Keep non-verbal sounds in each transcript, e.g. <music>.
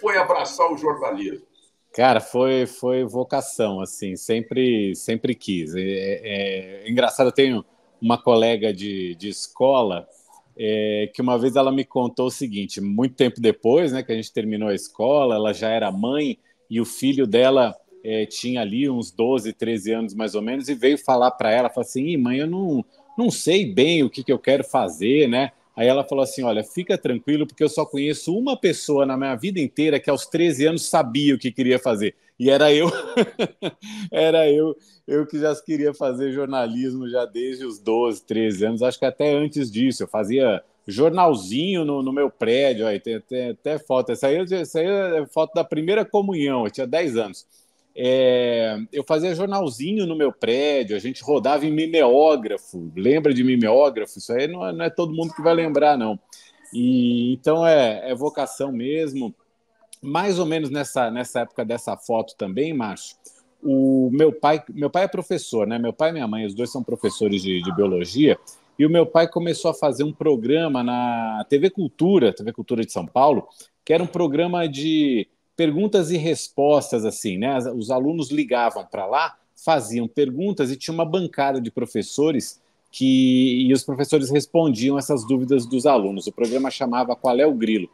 foi abraçar o jornalismo? Cara, foi, foi vocação, assim, sempre, sempre quis. É, é, é, engraçado, eu tenho uma colega de, de escola é, que uma vez ela me contou o seguinte, muito tempo depois, né, que a gente terminou a escola, ela já era mãe e o filho dela é, tinha ali uns 12, 13 anos mais ou menos, e veio falar para ela, falou assim, mãe, eu não, não sei bem o que, que eu quero fazer, né? Aí ela falou assim: Olha, fica tranquilo, porque eu só conheço uma pessoa na minha vida inteira que aos 13 anos sabia o que queria fazer. E era eu. <laughs> era eu, eu que já queria fazer jornalismo já desde os 12, 13 anos, acho que até antes disso. Eu fazia jornalzinho no, no meu prédio, aí tem, tem até foto. Essa aí, essa aí é foto da primeira comunhão, eu tinha 10 anos. É, eu fazia jornalzinho no meu prédio, a gente rodava em mimeógrafo. Lembra de mimeógrafo? Isso aí não é, não é todo mundo que vai lembrar, não. E então é, é, vocação mesmo. Mais ou menos nessa, nessa época dessa foto também, Márcio. O meu pai, meu pai é professor, né? Meu pai e minha mãe, os dois são professores de, de biologia. E o meu pai começou a fazer um programa na TV Cultura, TV Cultura de São Paulo, que era um programa de perguntas e respostas, assim, né? Os alunos ligavam para lá, faziam perguntas e tinha uma bancada de professores que e os professores respondiam essas dúvidas dos alunos. O programa chamava Qual é o Grilo?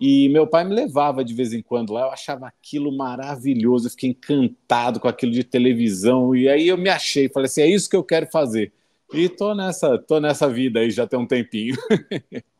E meu pai me levava de vez em quando lá, eu achava aquilo maravilhoso, eu fiquei encantado com aquilo de televisão. E aí eu me achei, falei assim: é isso que eu quero fazer. E tô nessa, tô nessa vida aí já tem um tempinho. <laughs>